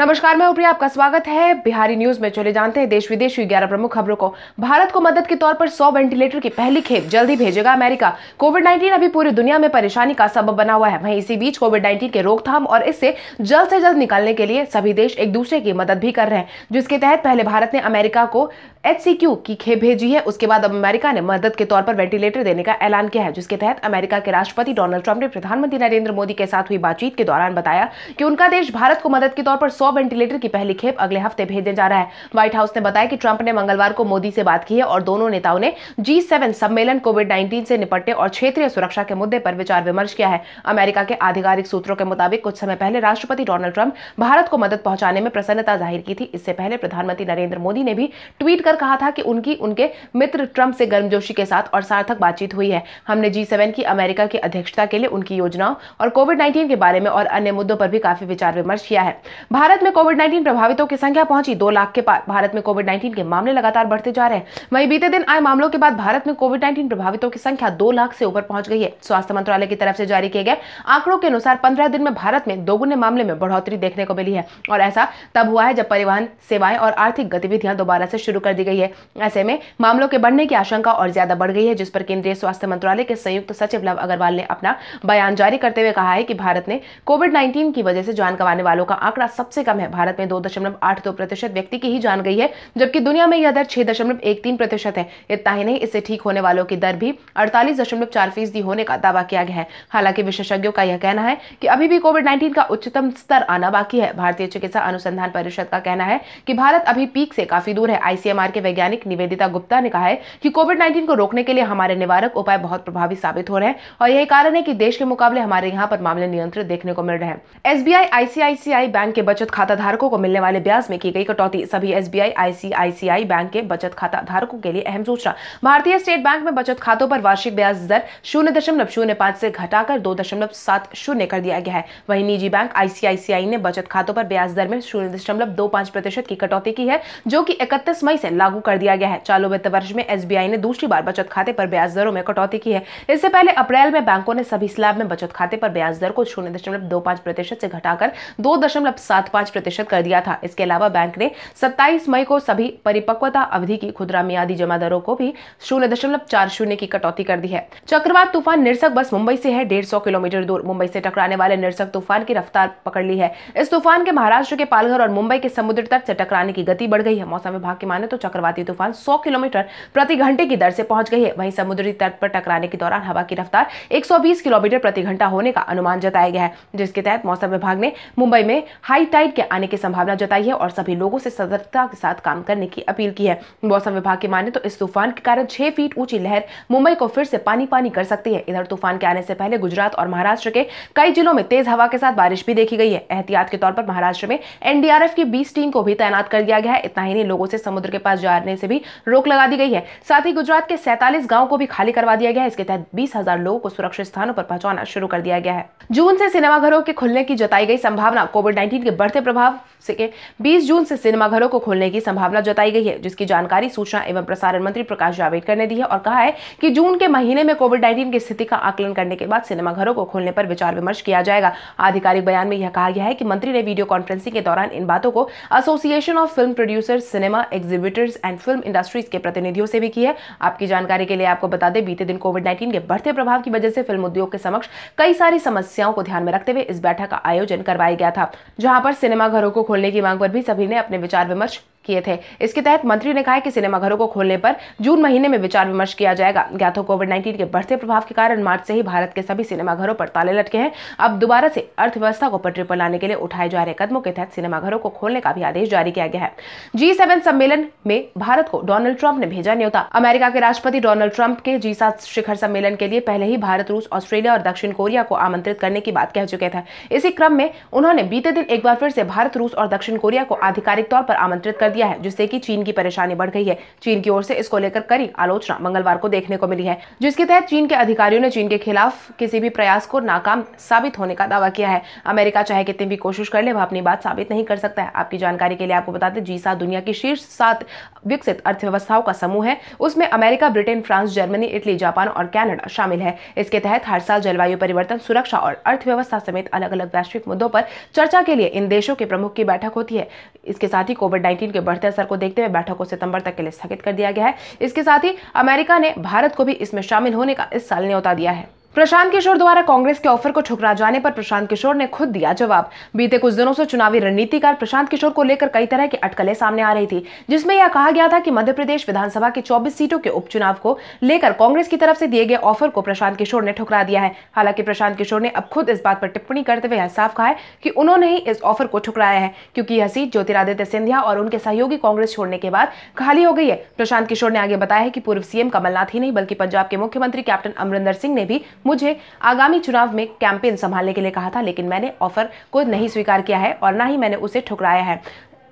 नमस्कार मैं उप्रिया आपका स्वागत है बिहारी न्यूज में चले जानते हैं देश विदेश की ग्यारह प्रमुख खबरों को भारत को मदद के तौर पर 100 वेंटिलेटर की पहली खेप जल्द ही भेजेगा अमेरिका कोविड 19 अभी पूरी दुनिया में परेशानी का सबब बना हुआ है वहीं इसी बीच कोविड 19 के रोकथाम और इससे जल्द से जल्द निकालने के लिए सभी देश एक दूसरे की मदद भी कर रहे हैं जिसके तहत पहले भारत ने अमेरिका को एचसीक्यू की खेप भेजी है उसके बाद अब अमेरिका ने मदद के तौर पर वेंटिलेटर देने का ऐलान किया है जिसके तहत अमेरिका के राष्ट्रपति डोनाल्ड ट्रंप ने प्रधानमंत्री नरेंद्र मोदी के साथ हुई बातचीत के दौरान बताया कि उनका देश भारत को मदद के तौर पर सौ वेंटिलेटर की पहली खेप अगले हफ्ते भेजने जा रहा है व्हाइट हाउस ने बताया कि ट्रंप ने मंगलवार को मोदी से बात की है और दोनों नेताओं ने जी सम्मेलन कोविड नाइन्टीन से निपटने और क्षेत्रीय सुरक्षा के मुद्दे पर विचार विमर्श किया है अमेरिका के आधिकारिक सूत्रों के मुताबिक कुछ समय पहले राष्ट्रपति डोनाल्ड ट्रंप भारत को मदद पहुंचाने में प्रसन्नता जाहिर की थी इससे पहले प्रधानमंत्री नरेंद्र मोदी ने भी ट्वीट कर खुलकर कहा था कि उनकी उनके मित्र ट्रंप से गर्मजोशी के साथ और सार्थक बातचीत हुई है हमने जी सेवन की अमेरिका की अध्यक्षता के लिए उनकी योजनाओं और कोविड नाइन्टीन के बारे में और अन्य मुद्दों पर भी काफी विचार विमर्श किया है भारत में कोविड नाइन्टीन प्रभावितों की संख्या पहुंची दो लाख के पार भारत में कोविड नाइन्टीन के मामले लगातार बढ़ते जा रहे हैं वहीं बीते दिन आए मामलों के बाद भारत में कोविड नाइन्टीन प्रभावितों की संख्या दो लाख से ऊपर पहुंच गई है स्वास्थ्य मंत्रालय की तरफ से जारी किए गए आंकड़ों के अनुसार पंद्रह दिन में भारत में दोगुने मामले में बढ़ोतरी देखने को मिली है और ऐसा तब हुआ है जब परिवहन सेवाएं और आर्थिक गतिविधियां दोबारा से शुरू कर दी गई है ऐसे में मामलों के बढ़ने की आशंका और ज्यादा बढ़ गई है जिस पर केंद्रीय स्वास्थ्य मंत्रालय के संयुक्त सचिव लव अग्रवाल ने अपना बयान जारी करते हुए कहा है कि भारत ने कोविड नाइन्टीन की वजह से जान गंवाने वालों का आंकड़ा सबसे कम है भारत में दो दशमलव आठ दो प्रतिशत व्यक्ति की ही जान गई है जबकि दुनिया में यह दर छह दशमलव एक तीन प्रतिशत है इतना ही नहीं इससे ठीक होने वालों की दर भी अड़तालीस दशमलव चार फीसदी होने का दावा किया गया है हालांकि विशेषज्ञों का यह कहना है कि अभी भी कोविड नाइन्टीन का उच्चतम स्तर आना बाकी है भारतीय चिकित्सा अनुसंधान परिषद का कहना है कि भारत अभी पीक से काफी दूर है आईसीएमआर संस्थान के वैज्ञानिक निवेदिता गुप्ता ने कहा है कि कोविड नाइन्टीन को रोकने के लिए हमारे निवारक उपाय बहुत प्रभावी साबित हो रहे हैं और यही कारण है कि देश के मुकाबले हमारे यहाँ पर मामले नियंत्रित देखने को मिल रहे हैं एसबीआई आई बैंक के बचत खाता धारकों को मिलने वाले ब्याज में की गई कटौती सभी एसबीआई आई बैंक के बचत खाता धारकों के लिए अहम सूचना भारतीय स्टेट बैंक में बचत खातों पर वार्षिक ब्याज दर शून्य दशमलव शून्य ऐसी घटा घटाकर दो दशमलव सात शून्य कर दिया गया है वहीं निजी बैंक आईसीआईसीआई ने बचत खातों पर ब्याज दर में शून्य दशमलव दो पांच प्रतिशत की कटौती की है जो कि इकतीस मई से लागू कर दिया गया है चालू वित्त वर्ष में एस ने दूसरी बार बचत खाते पर ब्याज दरों में कटौती की है इससे पहले अप्रैल में बैंकों ने सभी स्लैब में बचत खाते पर ब्याज दर को शून्य दशमलव दो पांच प्रतिशत से घटाकर दो दशमलव सात पांच प्रतिशत कर दिया था इसके अलावा बैंक ने सत्ताईस मई को सभी परिपक्वता अवधि की खुदरा मियादी जमा दरों को भी शून्य दशमलव चार शून्य की कटौती कर दी है चक्रवात तूफान निरसक बस मुंबई से है डेढ़ सौ किलोमीटर दूर मुंबई से टकराने वाले निरसक तूफान की रफ्तार पकड़ ली है इस तूफान के महाराष्ट्र के पालघर और मुंबई के समुद्र तट से टकराने की गति बढ़ गई है मौसम विभाग की माने तो चक्रवाती तूफान सौ किलोमीटर प्रति घंटे की दर से पहुंच गई है वहीं समुद्री तट पर टकराने के दौरान हवा की रफ्तार 120 किलोमीटर प्रति घंटा होने का अनुमान जताया गया है जिसके तहत मौसम विभाग ने मुंबई में हाई टाइड के आने की संभावना जताई है और सभी लोगों से सतर्कता के साथ काम करने की अपील की है मौसम विभाग की माने तो इस तूफान के कारण छह फीट ऊंची लहर मुंबई को फिर से पानी पानी कर सकती है इधर तूफान के आने से पहले गुजरात और महाराष्ट्र के कई जिलों में तेज हवा के साथ बारिश भी देखी गई है एहतियात के तौर पर महाराष्ट्र में एनडीआरएफ की बीस टीम को भी तैनात कर दिया गया है इतना ही नहीं लोगों से समुद्र के पास जाने से भी रोक लगा दी गई है साथ ही गुजरात के सैतालीस गाँव को भी खाली करवा दिया गया है इसके तहत बीस लोगों को सुरक्षित स्थानों पर पहुंचाना शुरू कर दिया गया है जून से सिनेमाघरों के खुलने की जताई गई संभावना कोविड नाइन्टीन के बढ़ते प्रभाव से बीस जून से सिनेमाघरों को खोलने की संभावना जताई गई है जिसकी जानकारी सूचना एवं प्रसारण मंत्री प्रकाश जावड़ेकर ने दी है और कहा है कि जून के महीने में कोविड नाइन्टीन की स्थिति का आकलन करने के बाद सिनेमाघरों को खोलने पर विचार विमर्श किया जाएगा आधिकारिक बयान में यह कहा गया है कि मंत्री ने वीडियो कॉन्फ्रेंसिंग के दौरान इन बातों को association of film producers cinema exhibitor directors and film industries के प्रतिनिधियों से भी की है आपकी जानकारी के लिए आपको बता दें बीते दिन कोविड नाइन्टीन के बढ़ते प्रभाव की वजह से फिल्म उद्योग के समक्ष कई सारी समस्याओं को ध्यान में रखते हुए इस बैठक का आयोजन करवाया गया था जहाँ पर सिनेमाघरों को खोलने की मांग पर भी सभी ने अपने विचार विमर्श किए थे इसके तहत मंत्री ने कहा कि सिनेमाघरों को खोलने पर जून महीने में विचार विमर्श किया जाएगा ज्ञात हो कोविड नाइन्टीन के बढ़ते प्रभाव के कारण मार्च से ही भारत के सभी सिनेमाघरों पर ताले लटके हैं अब दोबारा से अर्थव्यवस्था को पटरी पर लाने के लिए उठाए जा रहे कदमों के तहत सिनेमाघरों को खोलने का भी आदेश जारी किया गया है जी सम्मेलन में भारत को डोनाल्ड ट्रंप ने भेजा न्योता अमेरिका के राष्ट्रपति डोनाल्ड ट्रंप के जी शिखर सम्मेलन के लिए पहले ही भारत रूस ऑस्ट्रेलिया और दक्षिण कोरिया को आमंत्रित करने की बात कह चुके थे इसी क्रम में उन्होंने बीते दिन एक बार फिर से भारत रूस और दक्षिण कोरिया को आधिकारिक तौर पर आमंत्रित कर दिया है जिससे कि चीन की परेशानी बढ़ गई है चीन की ओर से इसको लेकर कड़ी आलोचना मंगलवार को देखने को मिली है जिसके तहत चीन के अधिकारियों ने चीन के खिलाफ किसी भी प्रयास को नाकाम साबित होने का दावा किया है अमेरिका चाहे कितनी भी कोशिश कर ले वह अपनी बात साबित नहीं कर सकता है आपकी जानकारी के लिए आपको बता दें जीसा दुनिया की शीर्ष सात विकसित अर्थव्यवस्थाओं का समूह है उसमें America Britain France Germany Italy Japan और कैनेडा शामिल है इसके तहत हर साल जलवायु परिवर्तन सुरक्षा और अर्थव्यवस्था समेत अलग अलग वैश्विक मुद्दों पर चर्चा के लिए इन देशों के प्रमुख की बैठक होती है इसके साथ ही कोविड नाइन्टीन के के बढ़ते असर को देखते हुए बैठक को सितंबर तक के लिए स्थगित कर दिया गया है इसके साथ ही अमेरिका ने भारत को भी इसमें शामिल होने का इस साल न्यौता दिया है प्रशांत किशोर द्वारा कांग्रेस के ऑफर को ठुकरा जाने पर प्रशांत किशोर ने खुद दिया जवाब बीते कुछ दिनों से चुनावी रणनीतिकार प्रशांत किशोर को लेकर कई तरह की अटकलें सामने आ रही थी जिसमें यह कहा गया था कि मध्य प्रदेश विधानसभा की 24 सीटों के उपचुनाव को लेकर कांग्रेस की तरफ से दिए गए ऑफर को प्रशांत किशोर ने ठुकरा दिया है हालांकि प्रशांत किशोर ने अब खुद इस बात पर टिप्पणी करते हुए साफ कहा है कि उन्होंने ही इस ऑफर को ठुकराया है क्योंकि यह सीट ज्योतिरादित्य सिंधिया और उनके सहयोगी कांग्रेस छोड़ने के बाद खाली हो गई है प्रशांत किशोर ने आगे बताया है कि पूर्व सीएम कमलनाथ ही नहीं बल्कि पंजाब के मुख्यमंत्री कैप्टन अमरिंदर सिंह ने भी मुझे आगामी चुनाव में कैंपेन संभालने के लिए कहा था लेकिन मैंने ऑफर को नहीं स्वीकार किया है और ना ही मैंने उसे ठुकराया है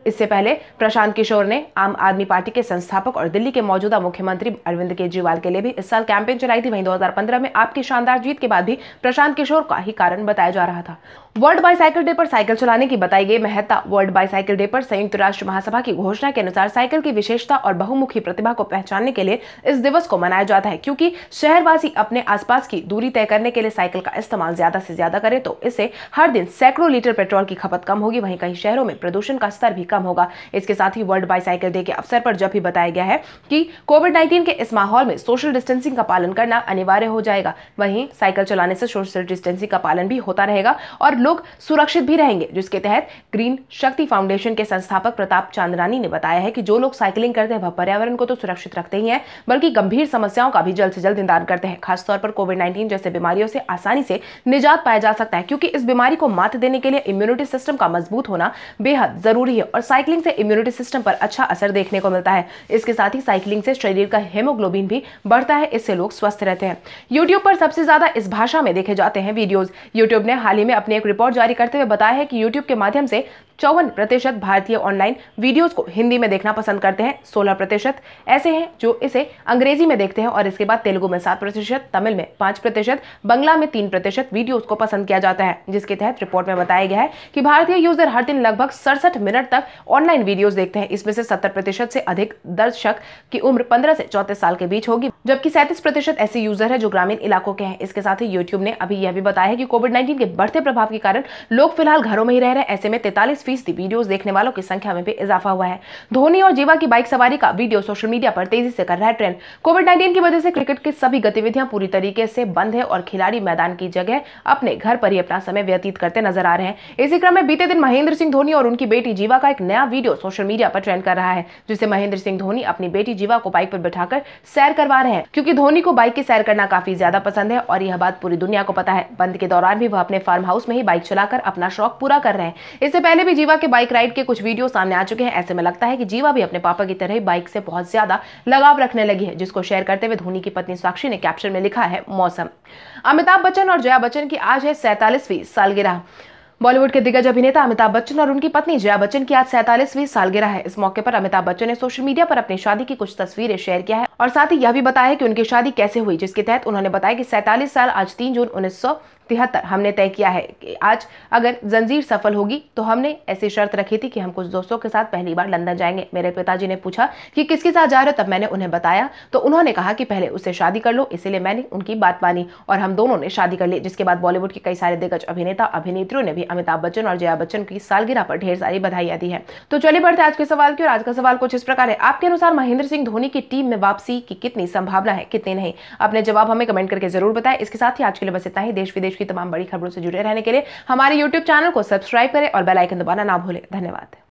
इससे पहले प्रशांत किशोर ने आम आदमी पार्टी के संस्थापक और दिल्ली के मौजूदा मुख्यमंत्री अरविंद केजरीवाल के लिए भी इस साल कैंपेन चलाई थी वहीं 2015 में आपकी शानदार जीत के बाद भी प्रशांत किशोर का ही कारण बताया जा रहा था वर्ल्ड बाईसाइकिल डे पर साइकिल चलाने की बताई गई महत्ता वर्ल्ड बाईसाइकिल डे पर संयुक्त राष्ट्र महासभा की घोषणा के अनुसार साइकिल की विशेषता और बहुमुखी प्रतिभा को पहचानने के लिए इस दिवस को मनाया जाता है क्योंकि शहरवासी अपने आसपास की दूरी तय करने के लिए साइकिल का इस्तेमाल ज्यादा से ज्यादा करें तो इससे हर दिन सैकड़ों लीटर पेट्रोल की खपत कम होगी वहीं कई शहरों में प्रदूषण का स्तर भी कम कम होगा इसके साथ ही वर्ल्ड बाईसाइकिल डे के अवसर पर जब भी बताया गया है कि कोविड नाइन्टीन के इस माहौल में सोशल डिस्टेंसिंग का पालन करना अनिवार्य हो जाएगा वहीं साइकिल चलाने से सोशल डिस्टेंसिंग का पालन भी होता रहेगा और लोग सुरक्षित भी रहेंगे जिसके तहत ग्रीन शक्ति फाउंडेशन के संस्थापक प्रताप चांदरानी ने बताया है कि जो लोग साइकिलिंग करते हैं वह पर्यावरण को तो सुरक्षित रखते ही हैं बल्कि गंभीर समस्याओं का भी जल्द से जल्द निदान करते हैं खासतौर पर कोविड नाइन्टीन जैसे बीमारियों से आसानी से निजात पाया जा सकता है क्योंकि इस बीमारी को मात देने के लिए इम्यूनिटी सिस्टम का मजबूत होना बेहद जरूरी है और साइकिलिंग से इम्यूनिटी सिस्टम पर अच्छा असर देखने को मिलता है इसके साथ ही साइकिलिंग से शरीर का हेमोग्लोबिन भी बढ़ता है इससे लोग स्वस्थ रहते हैं यूट्यूब पर सबसे ज़्यादा इस भाषा में देखे जाते हैं वीडियोज़ यूट्यूब ने हाल ही में अपनी एक रिपोर्ट जारी करते हुए बताया है कि यूट्यूब के माध्यम से चौवन प्रतिशत भारतीय ऑनलाइन वीडियोस को हिंदी में देखना पसंद करते हैं सोलह प्रतिशत ऐसे हैं जो इसे अंग्रेजी में देखते हैं और इसके बाद तेलुगु में सात प्रतिशत तमिल में पांच प्रतिशत बंगला में तीन प्रतिशत वीडियोज को पसंद किया जाता है जिसके तहत रिपोर्ट में बताया गया है कि भारतीय यूजर हर दिन लगभग सड़सठ मिनट तक ऑनलाइन वीडियोज देखते हैं इसमें से सत्तर प्रतिशत से अधिक दर्शक की उम्र पंद्रह से चौतीस साल के बीच होगी जबकि सैंतीस प्रतिशत ऐसे यूजर है जो ग्रामीण इलाकों के हैं इसके साथ ही यूट्यूब ने अभी यह भी बताया है कि कोविड नाइन्टीन के बढ़ते प्रभाव के कारण लोग फिलहाल घरों में ही रह रहे हैं ऐसे में तैतालीस फीसदी वीडियोस देखने वालों की संख्या में भी इजाफा हुआ है धोनी और जीवा की बाइक सवारी का वीडियो सोशल मीडिया पर तेजी से कर रहा है ट्रेंड कोविड नाइन्टीन की वजह से क्रिकेट की सभी गतिविधियां पूरी तरीके से बंद है और खिलाड़ी मैदान की जगह अपने घर पर ही अपना समय व्यतीत करते नजर आ रहे हैं इसी क्रम में बीते दिन महेंद्र सिंह धोनी और उनकी बेटी जीवा का एक नया वीडियो सोशल मीडिया पर ट्रेंड कर रहा है जिसे महेंद्र सिंह धोनी अपनी बेटी जीवा को बाइक पर बैठाकर सैर करवा रहे हैं क्योंकि धोनी को बाइक की सैर करना काफी ज्यादा पसंद है और यह बात पूरी दुनिया को पता है बंद के दौरान भी वह अपने फार्म हाउस में ही बाइक चलाकर अपना शौक पूरा कर रहे हैं इससे पहले भी जीवा के बाइक राइड के कुछ वीडियो सामने आ चुके हैं ऐसे में लगता है कि जीवा भी अपने पापा की तरह बाइक से बहुत ज्यादा लगाव रखने लगी है जिसको शेयर करते हुए धोनी की पत्नी साक्षी ने कैप्शन में लिखा है मौसम अमिताभ बच्चन और जया बच्चन की आज है सैतालीसवीं सालगिरह बॉलीवुड के दिग्गज अभिनेता अमिताभ बच्चन और उनकी पत्नी जया बच्चन की आज सैतालीसवीं सालगिरह है इस मौके पर अमिताभ बच्चन ने सोशल मीडिया पर अपनी शादी की कुछ तस्वीरें शेयर किया है और साथ ही यह भी बताया कि उनकी शादी कैसे हुई जिसके तहत उन्होंने बताया कि सैंतालीस साल आज तीन जून उन्नीस तिहत्तर हमने तय किया है कि आज अगर जंजीर सफल होगी तो हमने ऐसी शर्त रखी थी कि हम कुछ दोस्तों के साथ पहली बार लंदन जाएंगे मेरे पिताजी ने पूछा कि किसके साथ जा रहे हो तब मैंने उन्हें बताया तो उन्होंने कहा कि पहले उससे शादी कर लो इसीलिए मैंने उनकी बात मानी और हम दोनों ने शादी कर ली जिसके बाद बॉलीवुड के कई सारे दिग्गज अभिनेता अभिनेत्रियों ने भी अमिताभ बच्चन और जया बच्चन की सालगिरह पर ढेर सारी बधाई दी है तो चलिए बढ़ते आज के सवाल की और आज का सवाल कुछ इस प्रकार है आपके अनुसार महेंद्र सिंह धोनी की टीम में वापसी वापसी की कितनी संभावना है कितनी नहीं अपने जवाब हमें कमेंट करके जरूर बताएं इसके साथ ही आज के लिए बस इतना ही देश विदेश की तमाम बड़ी खबरों से जुड़े रहने के लिए हमारे यूट्यूब चैनल को सब्सक्राइब करें और बेलाइकन दबाना ना भूलें धन्यवाद